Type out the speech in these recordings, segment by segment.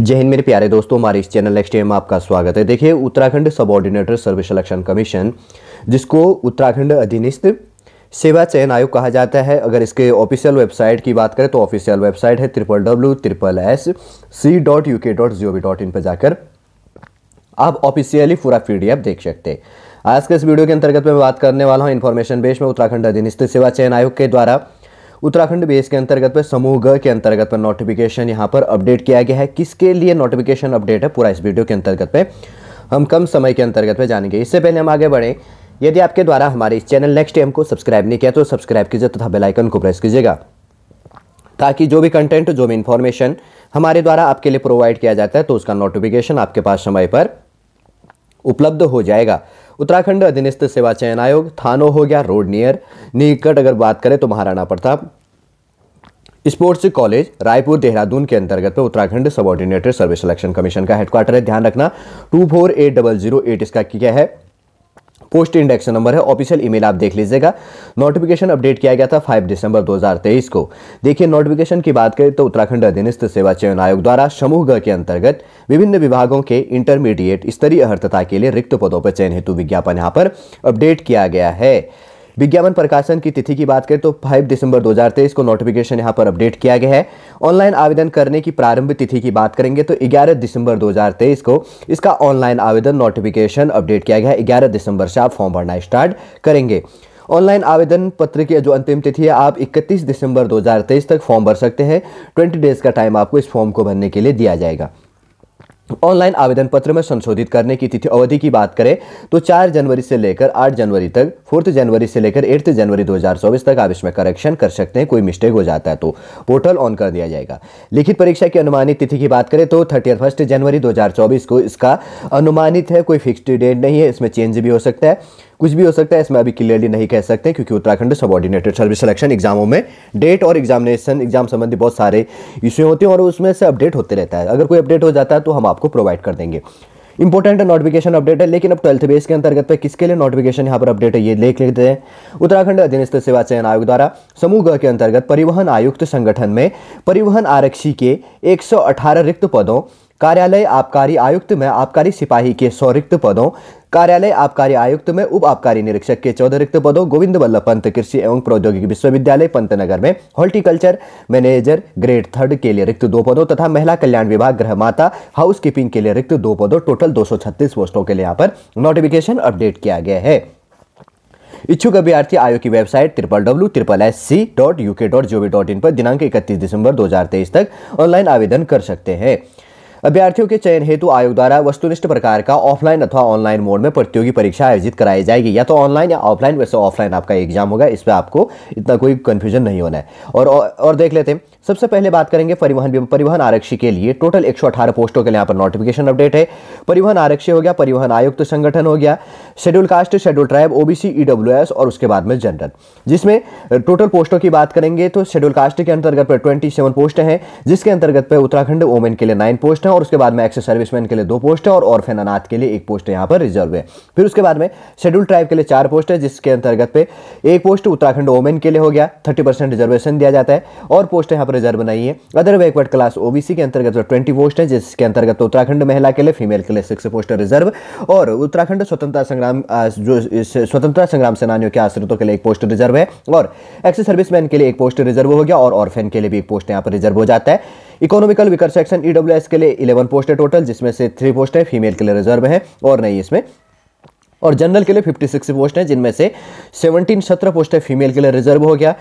जय हिंद मेरे प्यारे दोस्तों हमारे इस चैनल एक्सटे में आपका स्वागत है देखिए Uttarakhand ordinator service selection commission जिसको उत्तराखंड अधीनस्थ सेवा चयन आयोग कहा जाता है अगर इसके ऑफिशियल वेबसाइट की बात करें तो ऑफिशियल वेबसाइट है triple W triple S C dot U K dot G O V dot in पर जाकर आप ऑफिशियली पूरा पी डी एफ देख सकते हैं आज के इस वीडियो के अंतर्गत मैं बात करने वाला हूँ इन्फॉर्मेशन बेस में उत्तराखंड अधीनस्थ सेवा चयन आयोग के द्वारा उत्तराखंड बेस के अंतर्गत पर समूह ग के अंतर्गत पर नोटिफिकेशन यहाँ पर अपडेट किया गया है किसके लिए नोटिफिकेशन अपडेट है पूरा इस वीडियो के अंतर्गत पे हम कम समय के अंतर्गत पे जानेंगे इससे पहले हम आगे बढ़ें यदि आपके द्वारा हमारे इस चैनल नेक्स्ट टाइम को सब्सक्राइब नहीं किया तो सब्सक्राइब कीजिए तथा बेलाइकन को प्रेस कीजिएगा ताकि जो भी कंटेंट जो भी इंफॉर्मेशन हमारे द्वारा आपके लिए प्रोवाइड किया जाता है तो उसका नोटिफिकेशन आपके पास समय पर उपलब्ध हो जाएगा उत्तराखंड अधीनस्थ सेवा चयन आयोग थानो हो गया रोड नियर निकट अगर बात करें तो महाराणा प्रताप स्पोर्ट्स कॉलेज रायपुर देहरादून के अंतर्गत पे Uttarakhand ordinator service selection commission का हेडक्वार्टर है ध्यान रखना two four eight double zero eight इसका क्या है पोस्ट इंडेक्स नंबर है ऑफिशियल ईमेल आप देख लीजिएगा नोटिफिकेशन अपडेट किया गया था 5 दिसंबर 2023 को देखिए नोटिफिकेशन की बात करें तो उत्तराखंड अधीनस्थ सेवा चयन आयोग द्वारा समूह ग के अंतर्गत विभिन्न विभागों के इंटरमीडिएट स्तरीय अहर्तता के लिए रिक्त पदों पर चयन हेतु विज्ञापन यहाँ पर अपडेट किया गया है विज्ञापन प्रकाशन की तिथि की बात करें तो 5 दिसंबर 2023 को नोटिफिकेशन यहाँ पर अपडेट किया गया है ऑनलाइन आवेदन करने की प्रारंभ तिथि की बात करेंगे तो 11 दिसंबर 2023 को इसका ऑनलाइन आवेदन नोटिफिकेशन अपडेट किया गया है ग्यारह दिसंबर से आप फॉर्म भरना स्टार्ट करेंगे ऑनलाइन आवेदन पत्र की जो अंतिम तिथि है आप 31 दिसंबर 2023 तक फॉर्म भर सकते हैं 20 डेज का टाइम आपको इस फॉर्म को भरने के लिए दिया जाएगा ऑनलाइन आवेदन पत्र में संशोधित करने की तिथि अवधि की बात करें तो 4 जनवरी से लेकर 8 जनवरी तक फोर्थ जनवरी से लेकर एट्थ जनवरी 2024 तक आप इसमें करेक्शन कर सकते हैं कोई मिस्टेक हो जाता है तो पोर्टल ऑन कर दिया जाएगा लिखित परीक्षा की अनुमानित तिथि की बात करें तो थर्टी फर्स्ट जनवरी दो को इसका अनुमानित है कोई फिक्स डेट नहीं है इसमें चेंज भी हो सकता है कुछ भी हो सकता है इसमें अभी क्लियरली नहीं कह सकते क्योंकि उत्तराखंड सबॉर्डिनेटेड सर्विस सिलेक्शन एग्जामों में डेट और एग्जामिनेशन एग्जाम संबंधी बहुत सारे इश्यू होते हैं और उसमें से अपडेट होते रहता है अगर कोई अपडेट हो जाता है तो हम आपको प्रोवाइड कर देंगे इंपॉर्टेंट नोटिफिकेशन अपडेट है लेकिन अब ट्वेल्थ बेस के अंतर्गत पे किसके लिए नोटिफिकेशन यहाँ पर अपडेट है ये देख लेते हैं उत्तराखंड अधीनस्थ सेवा चयन आयोग द्वारा समूह के अंतर्गत परिवहन आयुक्त संगठन में परिवहन आरक्षी के 118 रिक्त पदों कार्यालय आबकारी आयुक्त में आबकारी सिपाही के सौ रिक्त पदों कार्यालय आबकारी आयुक्त में उप आबकारी निरीक्षक के चौदह रिक्त पदों गोविंद वल्लभ पंत कृषि एवं प्रौद्योगिकी विश्वविद्यालय पंतनगर में हॉर्टिकल्चर मैनेजर ग्रेड थर्ड के लिए रिक्त दो पदों तथा महिला कल्याण विभाग गृह माता हाउस कीपिंग के लिए रिक्त दो पदों टोटल दो पोस्टों के लिए यहाँ पर नोटिफिकेशन अपडेट किया गया है इच्छुक अभ्यर्थी आयोग की website triple W triple S C dot U K dot G dot in पर दिनांक इकतीस दिसंबर 2023 तक ऑनलाइन आवेदन कर सकते हैं अभ्यर्थियों के चयन हेतु आयोग द्वारा वस्तुनिष्ठ प्रकार का ऑफलाइन अथवा ऑनलाइन मोड में प्रतियोगी परीक्षा आयोजित कराई जाएगी या तो ऑनलाइन या ऑफलाइन वैसे ऑफलाइन आपका एग्जाम होगा इसमें आपको इतना कोई कन्फ्यूजन नहीं होना है और और देख लेते हैं सबसे पहले बात करेंगे परिवहन परिवहन आरक्षी के लिए टोटल 118 पोस्टों के लिए यहाँ पर नोटिफिकेशन अपडेट है परिवहन आरक्षी हो गया परिवहन आयुक्त तो संगठन हो गया schedule caste schedule tribe OBC EW और उसके बाद में जनरल जिसमें टोटल पोस्टों की बात करेंगे तो शेड्यूल कास्ट के अंतर्गत पर ट्वेंटी पोस्ट हैं जिसके अंतर्गत पर उत्तराखंड वोमेन के लिए नाइन पोस्ट हैं और उसके बाद में एक्स सर्विसमैन के लिए दो पोस्ट है और ऑर्फेन अनाथ के लिए एक पोस्ट यहाँ पर रिजर्व है फिर उसके बाद में शेड्यूल ट्राइब के लिए चार पोस्ट है जिसके अंतर्गत पे एक पोस्ट उत्तराखंड वोमेन के लिए हो गया थर्टी रिजर्वेशन दिया जाता है और पोस्ट यहाँ पर रिजर्व बनाई है अदर बैकवर्ड क्लास ओबीसी के अंतर्गत ट्वेंटी पोस्ट है जिसके अंतर्गत उत्तराखंड महिला के लिए फीमेल के लिए सिक्स पोस्ट रिजर्व और उत्तराखंड स्वतंत्रता संग्राम जो स्वतंत्रता संग्राम सेनानियों के आश्रितों के लिए एक पोस्ट रिजर्व है और एक्स सर्विसमैन के लिए एक पोस्ट रिजर्व हो गया और ऑर्फेन के लिए भी एक पोस्ट यहाँ पर रिजर्व हो जाता है इकोनॉमिकल विकर सेक्शन ईडब्ल्यूएस के लिए इलेवन पोस्ट है टोटल जिसमें से थ्री पोस्ट है फीमेल के लिए रिजर्व है और नहीं इसमें और जनरल के लिए 56 पोस्ट हैं जिनमें से 17 सत्रह पोस्टें फीमेल के लिए रिजर्व हो गया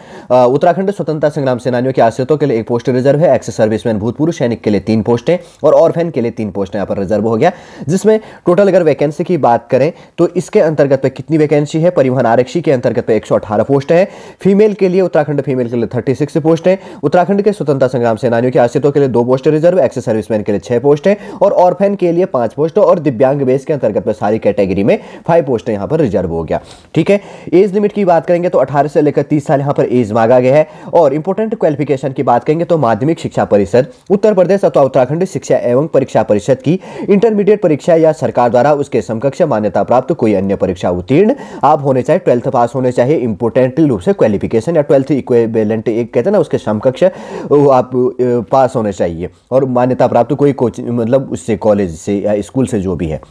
उत्तराखंड स्वतंत्रता संग्राम सेनानियों के आश्रितों के लिए एक पोस्ट रिजर्व है एक्स सर्विसमैन भूतपूर्व सैनिक के लिए तीन पोस्टें और ऑर्फेन के लिए तीन पोस्ट यहाँ पर रिजर्व हो गया जिसमें टोटल अगर वैकेंसी की बात करें तो इसके अंतर्गत पे कितनी वैकेंसी है परिवहन आरक्षी के अंतर्गत पे एक पोस्ट है फीमेल के लिए उत्तराखंड फीमेल के लिए थर्टी पोस्ट है उत्तराखंड के स्वतंत्रता संग्राम सेनानियों के आश्रितों के लिए दो पोस्ट रिजर्व एक्स सर्विसमैन के लिए छह पोस्ट है और ऑर्फेन के लिए पांच पोस्ट और दिव्यांग बेस के अंतर्गत सारी कैटेगरी में फाइव पोस्ट यहाँ पर रिजर्व हो गया ठीक है एज लिमिट की बात करेंगे तो अठारह से लेकर तीस साल यहाँ पर एज मांगा गया है और इंपोर्टेंट क्वालिफिकेशन की बात करेंगे तो माध्यमिक शिक्षा परिषद उत्तर प्रदेश अथवा उत्तराखंड शिक्षा एवं परीक्षा परिषद की इंटरमीडिएट परीक्षा या सरकार द्वारा उसके समकक्ष मान्यता प्राप्त कोई अन्य परीक्षा उत्तीर्ण आप होने चाहिए ट्वेल्थ पास होने चाहिए इंपोर्टेंट रूप से क्वालिफिकेशन या ट्वेल्थ इक्वेलेंट एक कहते हैं ना उसके समकक्ष आप पास होने चाहिए और मान्यता प्राप्त कोई कोचिंग मतलब उससे कॉलेज से या स्कूल से जो भी है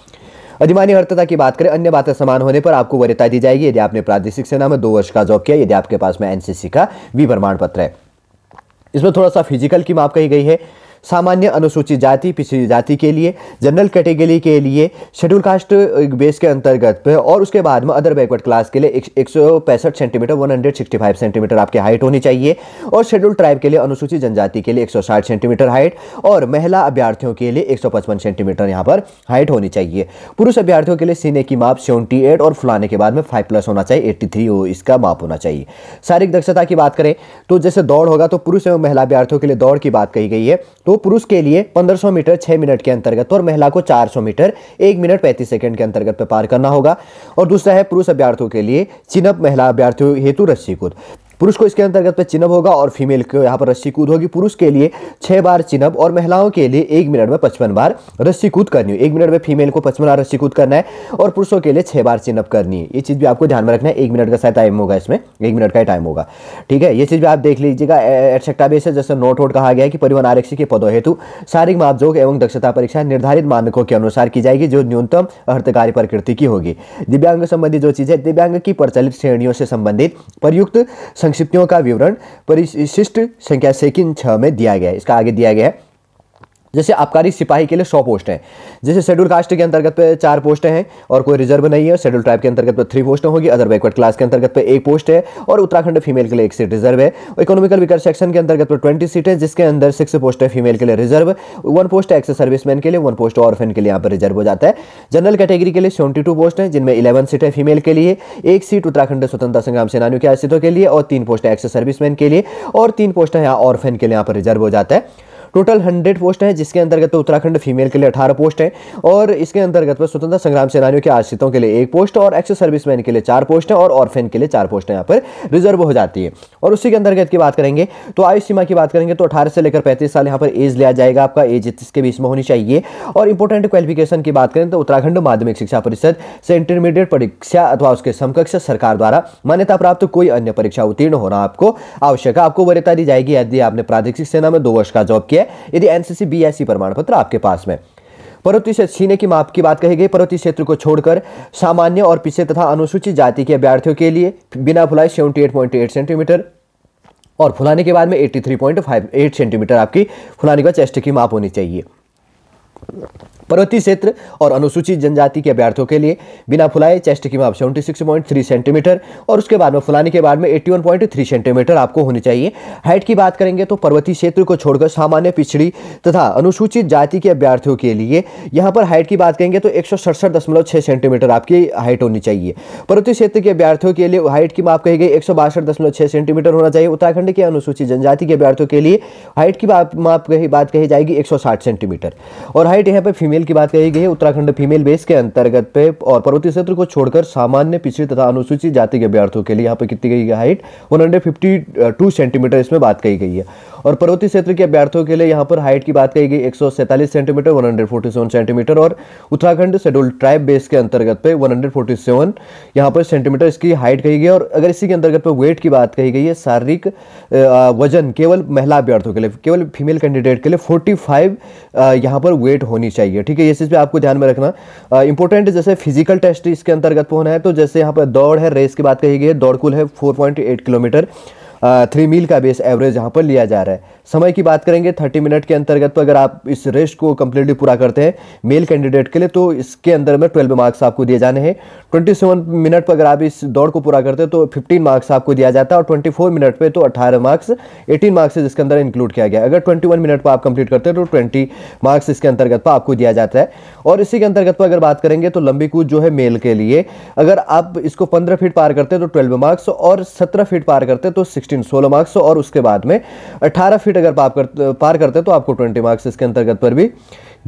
अधिमानी अर्थता की बात करें अन्य बातें समान होने पर आपको वरीयता दी जाएगी यदि आपने प्रादेशिक सेना में दो वर्ष का जॉब किया यदि आपके पास में एनसीसी का वी प्रमाण पत्र है इसमें थोड़ा सा फिजिकल की माप कही गई है सामान्य अनुसूचित जाति पिछड़ी जाति के लिए जनरल कैटेगरी के लिए शेड्यूल कास्ट बेस के अंतर्गत और उसके बाद में अदर बैकवर्ड क्लास के लिए एक, पैंसठ सेंटीमीटर फाइव सेंटीमीटर आपकी हाइट होनी चाहिए और शेड्यूल ट्राइब के लिए अनुसूचित जनजाति के लिए साठ सेंटीमीटर हाइट और महिला अभ्यार्थियों के लिए पचपन सेंटीमीटर यहाँ पर हाइट होनी चाहिए पुरुष अभ्यार्थियों के लिए सीने की माप सेवेंटी और फुलाने के बाद में फाइव प्लस होना चाहिए एट्टी थ्री इसका माप होना चाहिए शारीरिक दक्षता की बात करें तो जैसे दौड़ होगा तो पुरुष एवं महिला अभ्यर्थियों के लिए दौड़ की बात कही गई है तो पुरुष के लिए 1500 मीटर 6 मिनट के अंतर्गत और महिला को 400 मीटर 1 मिनट 35 सेकंड के अंतर्गत पार करना होगा और दूसरा है पुरुष अभ्यर्थियों के लिए चिनप महिला अभ्यर्थियों हेतु रस्सी कूद पुरुष को इसके अंतर्गत में चिनब होगा और फीमेल को यहाँ पर रस्सी कूद होगी पुरुष के लिए छह बार चिनब और महिलाओं के लिए एक मिनट में पचपन बार रस्सी कूद करनी है एक मिनट में फीमेल को पचपन बार रस्सी कूद करना है और पुरुषों के लिए छह बार चिनअप करनी है ये चीज़ भी आपको ध्यान में रखना है एक मिनट का शायद टाइम होगा इसमें एक मिनट का ही टाइम होगा ठीक है ये चीज़ भी आप देख लीजिएगा एटसेक्टा बेस जैसे नोट वोट कहा गया है कि परिवहन आरक्षी के पदों हेतु शारीरिक मापजोग एवं दक्षता परीक्षा निर्धारित मानकों के अनुसार की जाएगी जो न्यूनतम अर्थकारी प्रकृति की होगी दिव्यांग संबंधी जो चीज़ है दिव्यांग की प्रचलित श्रेणियों से संबंधित प्रयुक्त संक्षिप्तियों का विवरण परिशिष्ट संख्या सेकिन छ में दिया गया है इसका आगे दिया गया है जैसे आबकारी सिपाही के लिए सौ पोस्ट हैं जैसे शेड्यूल कास्ट के अंतर्गत पे चार पोस्टें हैं और कोई रिजर्व नहीं है शेड्यूल ट्राइब के अंतर्गत पे थ्री पोस्ट होगी अदर बैकवर्ड क्लास के अंतर्गत पे एक पोस्ट है और उत्तराखंड फीमेल के लिए एक सीट रिजर्व है इकोनॉमिकल विकर सेक्शन के अंतर्गत पर ट्वेंटी सीट है जिसके अंदर सिक्स पोस्ट है फीमेल के लिए रिजर्व वन पोस्ट है एक्स सर्विसमैन के लिए वन पोस्ट ऑर्फेन के लिए यहाँ पर रिजर्व हो जाता है जनरल कैटेगरी के लिए सेवेंटी पोस्ट हैं जिनमें इलेवन सीट है फीमेल के लिए एक सीट उत्तराखंड स्वतंत्रता संग्राम सेनानियों के आश्रितों के लिए और तीन पोस्ट है एक्स सर्विसमैन के लिए और तीन पोस्ट है यहाँ ऑर्फेन के लिए यहाँ पर रिजर्व हो जाता है टोटल हंड्रेड पोस्ट हैं जिसके अंतर्गत तो उत्तराखंड फीमेल के लिए अठारह पोस्ट है और इसके अंतर्गत स्वतंत्र संग्राम सेनानियों के आश्रितों के लिए एक पोस्ट और एक्स सर्विसमैन के लिए चार पोस्ट हैं और ऑर्फेन के लिए चार पोस्ट यहाँ पर रिजर्व हो जाती है और उसी के अंतर्गत की बात करेंगे तो आयु सीमा की बात करेंगे तो अठारह से लेकर पैंतीस साल यहाँ पर एज लिया जाएगा आपका एज इक्कीस के बीच में होनी चाहिए और इंपॉर्टेंट क्वालिफिकेशन की बात करें तो उत्तराखंड माध्यमिक शिक्षा परिषद से इंटरमीडिएट परीक्षा अथवा उसके समकक्ष सरकार द्वारा मान्यता प्राप्त तो कोई अन्य परीक्षा उत्तीर्ण होना आपको आवश्यक है आपको वरीयता दी जाएगी यदि आपने प्रादेशिक सेना में दो वर्ष का जॉब किया यदि एनसीसी बीएससी e प्रमाण पत्र आपके पास में पर्वतीय क्षेत्र छीने की माप की बात कही गई पर्वतीय क्षेत्र को छोड़कर सामान्य और पिछले तथा अनुसूचित जाति के अभ्यर्थियों के लिए बिना फुलाई सेवेंटी सेंटीमीटर और फुलाने के बाद में 83.58 सेंटीमीटर आपकी फुलाने के बाद चेस्ट की माप होनी चाहिए पर्वतीय क्षेत्र और अनुसूचित जनजाति के अभ्यर्थियों के लिए बिना फुलाए चेस्ट की माप seventy six point three centimetre और उसके बाद में फुलाने के बाद में eighty one point three centimetre आपको होनी चाहिए हाइट की बात करेंगे तो पर्वतीय क्षेत्र को छोड़कर सामान्य पिछड़ी तथा अनुसूचित जाति के अभ्यर्थियों के लिए यहाँ पर हाइट की बात करेंगे तो एक सेंटीमीटर आपकी हाइट होनी चाहिए पर्वतीय क्षेत्र के अभ्यर्थियों के लिए हाइट की माप कही गई एक सेंटीमीटर होना चाहिए उत्तराखंड के अनुसूचित जनजाति के अभ्यर्थियों के लिए हाइट की माप कही बात कही जाएगी एक सेंटीमीटर और हाइट यहाँ पर फीमेल फीमेल की बात कही गई है उत्तराखंड फीमेल बेस के अंतर्गत पे और पर्वतीय क्षेत्र को छोड़कर सामान्य पिछड़ी तथा अनुसूचित जाति के अभ्यर्थियों के लिए यहाँ पे कितनी गई हाइट वन सेंटीमीटर इसमें बात कही गई है और पर्वतीय क्षेत्र के अभ्यर्थियों के लिए यहाँ पर हाइट की बात कही गई एक सेंटीमीटर वन सेंटीमीटर और उत्तराखंड शेड्यूल ट्राइब बेस के अंतर्गत पे वन हंड्रेड यहाँ पर सेंटीमीटर इसकी हाइट कही गई और अगर इसी के अंतर्गत पे वेट की बात कही गई है शारीरिक वजन केवल महिला अभ्यर्थियों के लिए केवल फीमेल कैंडिडेट के लिए फोर्टी फाइव यहाँ पर वेट होनी चाहिए ठीक है ये चीज़ पे आपको ध्यान में रखना इंपॉर्टेंट जैसे फिजिकल टेस्ट इसके अंतर्गत होना है तो जैसे यहाँ पर दौड़ है रेस की बात कही गई है दौड़कुल है फोर किलोमीटर थ्री मील का बेस एवरेज यहाँ पर लिया जा रहा है समय की बात करेंगे थर्टी मिनट के अंतर्गत पर तो अगर आप इस रेस को कम्प्लीटली पूरा करते हैं मेल कैंडिडेट के लिए तो इसके अंदर में ट्वेल्व मार्क्स आपको दिए जाने हैं ट्वेंटी सेवन मिनट पर अगर आप इस दौड़ को पूरा करते हैं तो फिफ्टीन मार्क्स आपको दिया जाता है और ट्वेंटी फोर मिनट पर तो अट्ठारह मार्क्स एटीन मार्क्स इसके अंदर इंक्लूड किया गया अगर ट्वेंटी वन मिनट पर आप कंप्लीट करते हैं तो ट्वेंटी मार्क्स इसके अंतर्गत पर आपको दिया जाता है और इसी के अंतर्गत पर अगर बात करेंगे तो लंबी कूद जो है मेल के लिए अगर आप इसको पंद्रह फीट पार करते हैं तो ट्वेल्व मार्क्स और सत्रह फीट पार करते हैं तो सिक्स सिक्सटीन सोलह मार्क्स तो और उसके बाद में अट्ठारह फीट अगर पार करते पार करते हैं तो आपको ट्वेंटी मार्क्स इसके अंतर्गत पर भी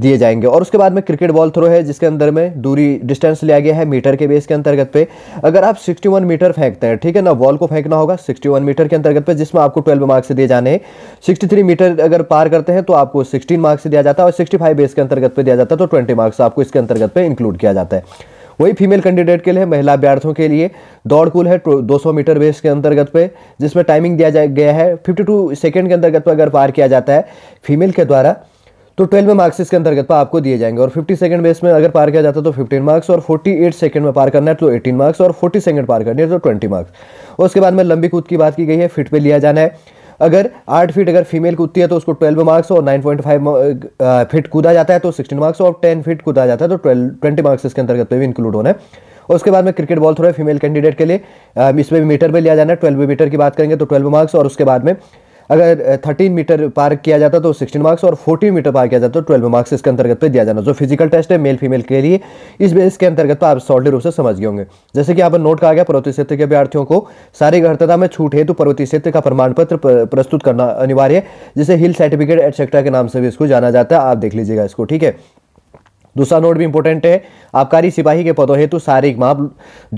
दिए जाएंगे और उसके बाद में क्रिकेट बॉल थ्रो है जिसके अंदर में दूरी डिस्टेंस लिया गया है मीटर के बेस के अंतर्गत पे अगर आप 61 मीटर फेंकते हैं ठीक है ना बॉल को फेंकना होगा 61 मीटर के अंतर्गत पे जिसमें आपको 12 मार्क्स दिए जाने हैं 63 मीटर अगर पार करते हैं तो आपको 16 मार्क्स दिया जाता है और 65 बेस के अंतर्गत पर दिया जाता है तो ट्वेंटी मार्क्स आपको इसके अंतर्गत पर इंक्लूड किया जाता है वही फीमेल कैंडिडेट के लिए महिला अभ्यर्थियों के लिए दौड़ कुल है 200 मीटर बेस के अंतर्गत पे जिसमें टाइमिंग दिया जा गया है 52 सेकंड के अंतर्गत पर अगर पार किया जाता है फीमेल के द्वारा तो ट्वेल्व मार्क्स इसके अंतर्गत पर आपको दिए जाएंगे और फिफ्टी सेकंड बेस में अगर पार किया जाता है तो फिफ्टीन मार्क्स और फोर्टी एट सेकंड में पार करना है तो एटीन मार्क्स और फोर्टी सेकंड पार करनी है तो ट्वेंटी मार्क्स उसके बाद में लंबी कूद की बात की गई है फिट पे लिया जाना है अगर आठ फीट अगर फीमेल कूदती है तो उसको ट्वेल्व मार्क्स और नाइन पॉइंट फाइव फिट कूदा जाता है तो सिक्सटीन मार्क्स और टेन फीट कूदा जाता है तो ट्वेल्व ट्वेंटी मार्क्स इसके अंतर्गत भी इंक्लूड होना है उसके बाद में क्रिकेट बॉल थोड़ा फीमेल कैंडिडेट के लिए uh, इसमें भी मीटर पर लिया जाना है ट्वेल्व मीटर की बात करेंगे तो ट्वेल्व मार्क्स और उसके बाद में अगर थर्टीन मीटर पार किया जाता तो सिक्सटीन मार्क्स और फोर्टीन मीटर पार किया जाता तो ट्वेल्व मार्क्स इसके अंतर्गत पे दिया जाना जो फिजिकल टेस्ट है मेल फीमेल के लिए इस बेस के अंतर्गत तो आप सॉलिड रूप से समझ गए होंगे जैसे कि आप नोट कहा गया पर्वतीय क्षेत्र के अभ्यार्थियों को सारी घटता में छूट है तो पर्वतीय क्षेत्र का प्रमाण पत्र प्रस्तुत करना अनिवार्य है जिसे हिल सर्टिफिकेट एटसेट्रा के नाम से भी इसको जाना जाता है आप देख लीजिएगा इसको ठीक है दूसरा नोट भी इंपोर्टेंट है आबकारी सिपाही के पदों हेतु शारीरिक माप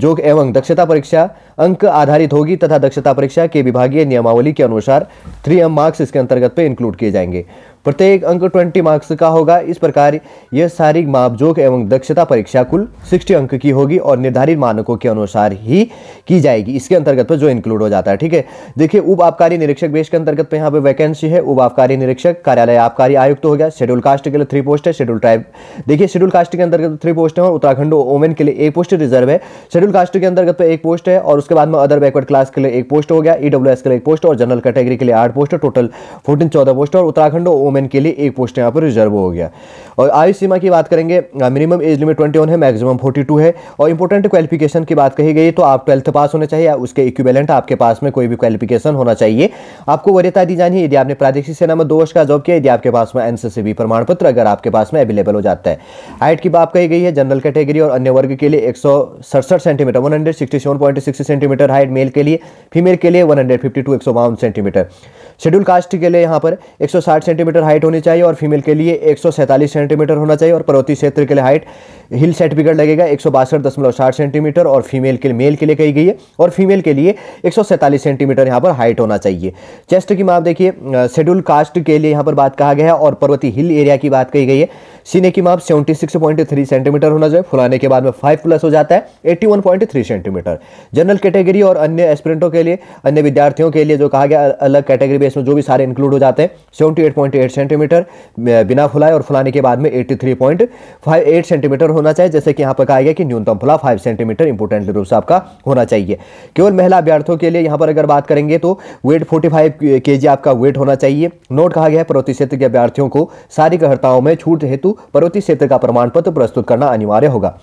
जोग एवं दक्षता परीक्षा अंक आधारित होगी तथा दक्षता परीक्षा के विभागीय नियमावली के अनुसार थ्री एम मार्क्स इसके अंतर्गत पे इंक्लूड किए जाएंगे प्रत्येक अंक 20 मार्क्स का होगा इस प्रकार यह सारी मापजोक एवं दक्षता परीक्षा कुल 60 अंक की होगी और निर्धारित मानकों के अनुसार ही की जाएगी इसके अंतर्गत पर जो इंक्लूड हो जाता है ठीक है देखिए उप आबकारी निरीक्षक बेस के अंतर्गत पर यहाँ पे वैकेंसी है उप आबकारी निरीक्षक कार्यालय आबकारी आयुक्त तो हो गया शेड्यूल कास्ट के लिए थ्री पोस्ट है शेड्यूल ट्राइब देखिए शेड्यूल कास्ट के अंतर्गत थ्री पोस्ट है और उत्तराखंड ओमेन के लिए एक पोस्ट रिजर्व है शेड्यूल कास्ट के अंतर्गत पर एक पोस्ट है और उसके बाद में अदर बैकवर्ड क्लास के लिए एक पोस्ट हो गया ईडब्ल्यू e के लिए एक पोस्ट और जनरल कैटेगरी के लिए आठ पोस्ट टोटल फोर्टीन चौदह पोस्ट और उत्तराखंड वुमेन के लिए एक पोस्ट यहाँ पर रिजर्व हो गया और आयु सीमा की बात करेंगे मिनिमम एज लिमिट ट्वेंटी है मैक्सिमम फोर्टी है और इंपॉर्टेंट क्वालिफिकेशन की बात कही गई तो आप ट्वेल्थ पास होने चाहिए उसके इक्विवेलेंट आपके पास में कोई भी क्वालिफिकेशन होना चाहिए आपको वरीयता दी जानी यदि आपने प्रादेशिक सेना में दो वर्ष का जॉब किया यदि आपके पास में एनसीसीबी प्रमाण पत्र अगर आपके पास में अवेलेबल हो जाता है हाइट की बात कही गई है जनरल कैटेगरी और अन्य वर्ग के लिए एक centimetre one centimetre height male के लिए फीमेल के लिए one hundred centimetre schedule caste के लिए यहाँ पर एक सेंटीमीटर हाइट होनी चाहिए और फीमेल के लिए एक सेंटीमीटर होना चाहिए और पर्वतीय क्षेत्र के लिए हाइट हिल सर्टिफिकेट लगेगा एक सेंटीमीटर और फीमेल के मेल के लिए कही गई है और फीमेल के लिए एक सेंटीमीटर यहाँ पर हाइट होना चाहिए चेस्ट की माप देखिए शेड्यूल कास्ट के लिए यहाँ पर बात कहा गया है और पर्वती हिल एरिया की बात कही गई है सीने की माप सेवेंटी सेंटीमीटर होना चाहिए फुलाने के बाद में फाइव प्लस हो जाता है एट्टी सेंटीमीटर जनरल कैटेगरी और अन्य एस्पिरेंटों के लिए अन्य विद्यार्थियों के लिए जो कहा गया अलग कैटेगरी बेस में जो भी सारे इंक्लूड हो जाते हैं सेवेंटी सेंटीमीटर बिना फुलाए और फुलाने के बाद में एट्टी सेंटीमीटर होना चाहिए जैसे कि यहाँ पर कहा गया कि न्यूनतम फुला फाइव सेंटीमीटर इंपोर्टेंट रूप से आपका होना चाहिए केवल महिला अभ्यर्थियों के लिए यहाँ पर अगर बात करेंगे तो वेट फोर्टी फाइव आपका वेट होना चाहिए नोट कहा गया है पर्वतीय क्षेत्र के अभ्यर्थियों को सारी कहर्ताओं में छूट हेतु पर्वतीय क्षेत्र का प्रमाण पत्र प्रस्तुत करना अनिवार्य होगा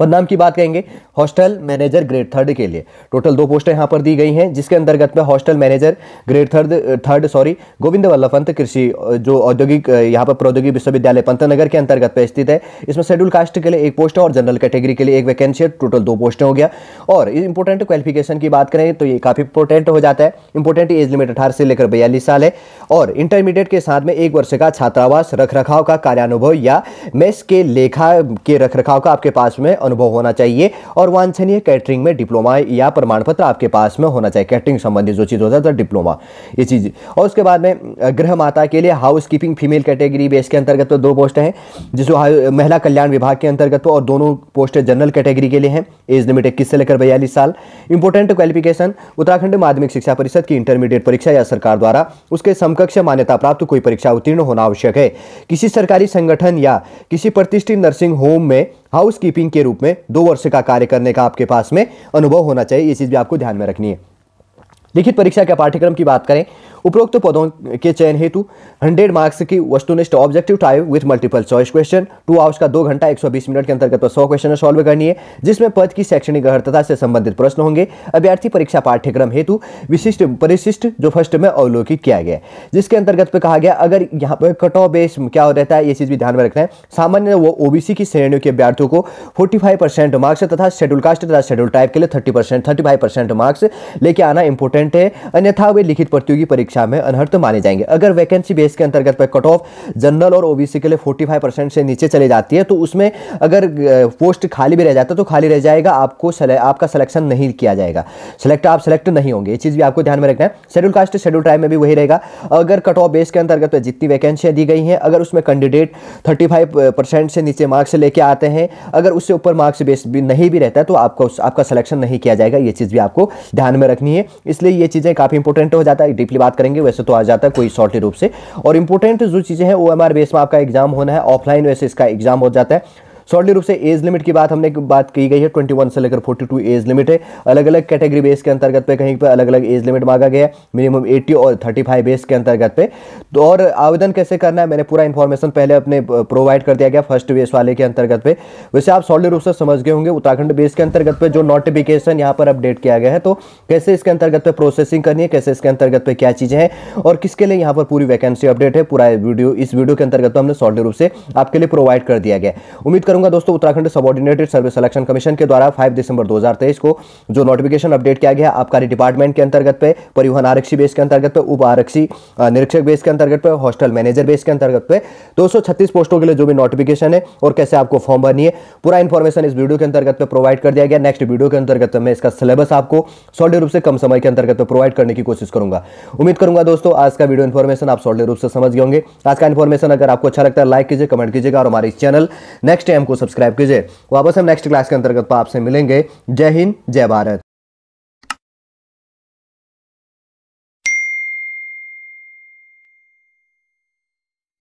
पदनाम नाम की बात करेंगे हॉस्टल मैनेजर ग्रेड थर्ड के लिए टोटल दो पोस्टें यहाँ पर दी गई हैं जिसके अंतर्गत में hostel manager grade third third sorry Govind Vallabh Pant कृषि जो औद्योगिक यहाँ पर प्रौद्योगिक विश्वविद्यालय पंतनगर के अंतर्गत पर स्थित है इसमें शेड्यूल कास्ट के लिए एक पोस्ट और जनरल कैटेगरी के लिए एक वैकेंसी है टोटल दो पोस्टें हो गया और इंपॉर्टेंट क्वालिफिकेशन की बात करें तो ये काफ़ी इंपॉर्टेंट हो जाता है इंपॉर्टेंट एज लिमिट अठारह से लेकर बयालीस साल है और इंटरमीडिएट के साथ में एक वर्ष का छात्रावास रखरखाव का कार्यानुभव या मेस के लेखा के रख का आपके पास में अनुभव होना चाहिए और वांछनीय कैटरिंग में डिप्लोमा या प्रमाण पत्र आपके पास में होना चाहिए कैटरिंग संबंधित जो चीज़ होता है डिप्लोमा तो ये चीज़ और उसके बाद में गृह माता के लिए housekeeping female category base के अंतर्गत तो दो पोस्ट हैं जिसको महिला कल्याण विभाग के अंतर्गत तो और दोनों पोस्ट जनरल कैटेगरी के लिए हैं एज लिमिट इक्कीस से लेकर बयालीस साल इंपोर्टेंट क्वालिफिकेशन उत्तराखंड माध्यमिक शिक्षा परिषद की इंटरमीडिएट परीक्षा या सरकार द्वारा उसके समकक्ष मान्यता प्राप्त कोई परीक्षा उत्तीर्ण होना आवश्यक है किसी सरकारी संगठन या किसी प्रतिष्ठित नर्सिंग होम में हाउस कीपिंग के रूप में दो वर्ष का कार्य करने का आपके पास में अनुभव होना चाहिए ये चीज़ भी आपको ध्यान में रखनी है लिखित परीक्षा के पाठ्यक्रम की बात करें उपरोक्त पदों के चयन हेतु 100 मार्क्स की वस्तुनिष्ठ objective type with multiple choice question two hours का दो घंटा 120 मिनट के अंतर्गत सौ क्वेश्चन सॉल्व करनी है जिसमें पद की शैक्षणिक गहरता से संबंधित प्रश्न होंगे अभ्यर्थी परीक्षा पाठ्यक्रम हेतु विशिष्ट परिशिष्ट जो फर्स्ट में अवलोकित किया गया जिसके अंतर्गत पे कहा गया अगर यहाँ पर कट ऑफ बेस क्या हो रहता है ये चीज़ भी ध्यान में रखना है सामान्य वो ओबीसी की श्रेणियों के अभ्यर्थियों को फोर्टी परसेंट मार्क्स तथा शेड्यूल कास्ट तथा शेड्यूल टाइप के लिए थर्टी परसेंट थर्टी मार्क्स लेके आना इंपोर्टेंट वैकेंट है अन्यथा वे लिखित प्रतियोगी परीक्षा में अनहर्त माने जाएंगे अगर वैकेंसी बेस के अंतर्गत पर कट ऑफ जनरल और ओबीसी के लिए 45 परसेंट से नीचे चले जाती है तो उसमें अगर पोस्ट खाली भी रह जाता तो खाली रह जाएगा आपको सले, आपका सिलेक्शन नहीं किया जाएगा सिलेक्ट आप सिलेक्ट नहीं होंगे ये चीज़ भी आपको ध्यान में रखना है शेड्यूल कास्ट शेड्यूल ट्राइब में भी वही रहेगा अगर कट ऑफ बेस के अंतर्गत जितनी वैकेंसियाँ दी गई हैं अगर उसमें कैंडिडेट थर्टी से नीचे मार्क्स लेके आते हैं अगर उससे ऊपर मार्क्स बेस भी नहीं भी रहता तो आपको आपका सिलेक्शन नहीं किया जाएगा ये चीज़ भी आपको ध्यान में रखनी है इसलिए इसलिए ये चीज़ें काफ़ी इंपॉर्टेंट हो जाता है डीपली बात करेंगे वैसे तो आ जाता है कोई शॉर्टली रूप से और इंपॉर्टेंट जो चीज़ें हैं ओ एम बेस में आपका एग्जाम होना है ऑफलाइन वैसे इसका एग्जाम हो जाता है शॉर्टली रूप से एज लिमिट की बात हमने बात की गई है ट्वेंटी से लेकर फोर्टी एज लिमिट है अलग अलग कैटेगरी बेस के अंतर्गत पे कहीं पर अलग अलग एज लिमिट मांगा गया है मिनिमम एट्टी और फाइव बेस के अंतर्गत पे तो और आवेदन कैसे करना है मैंने पूरा इन्फॉर्मेशन पहले अपने प्रोवाइड कर दिया गया फर्स्ट बेस वाले के अंतर्गत पे वैसे आप सॉलिड रूप से समझ गए होंगे उत्तराखंड बेस के अंतर्गत पे जो नोटिफिकेशन यहाँ पर अपडेट किया गया है तो कैसे इसके अंतर्गत पे प्रोसेसिंग करनी है कैसे इसके अंतर्गत पे क्या चीज़ें हैं और किसके लिए यहाँ पर पूरी वैकेंसी अपडेट है पूरा वीडियो इस वीडियो के अंतर्गत तो हमने सॉलिड रूप से आपके लिए प्रोवाइड कर दिया गया उम्मीद करूँगा दूंगा दोस्तों Uttarakhand subordinated service selection commission के द्वारा 5 दिसंबर 2023 को जो नोटिफिकेशन अपडेट किया गया आपका डिपार्टमेंट के अंतर्गत पे परिवहन आरक्षी बेस के अंतर्गत पे उप आरक्षी निरीक्षक बेस के अंतर्गत पे हॉस्टल मैनेजर बेस के अंतर्गत पे दो पोस्टों के लिए जो भी नोटिफिकेशन है और कैसे आपको फॉर्म भरनी है पूरा इन्फॉर्मेशन इस वीडियो के अंतर्गत पे प्रोवाइड कर दिया गया नेक्स्ट वीडियो के अंतर्गत मैं इसका सिलेबस आपको सॉलिड रूप से कम समय के अंतर्गत में प्रोवाइड करने की कोशिश करूंगा उम्मीद करूंगा दोस्तों आज का वीडियो इन्फॉर्मेशन आप सॉलिड रूप से समझ गए होंगे आज का इन्फॉर्मेशन अगर आपको अच्छा लगता है लाइक कीजिए कमेंट कीजिएगा और हमारे चैनल नेक्स्ट टाइम हमको सब्सक्राइब कीजिए वापस हम नेक्स्ट क्लास के अंतर्गत आपसे मिलेंगे जय हिंद जय भारत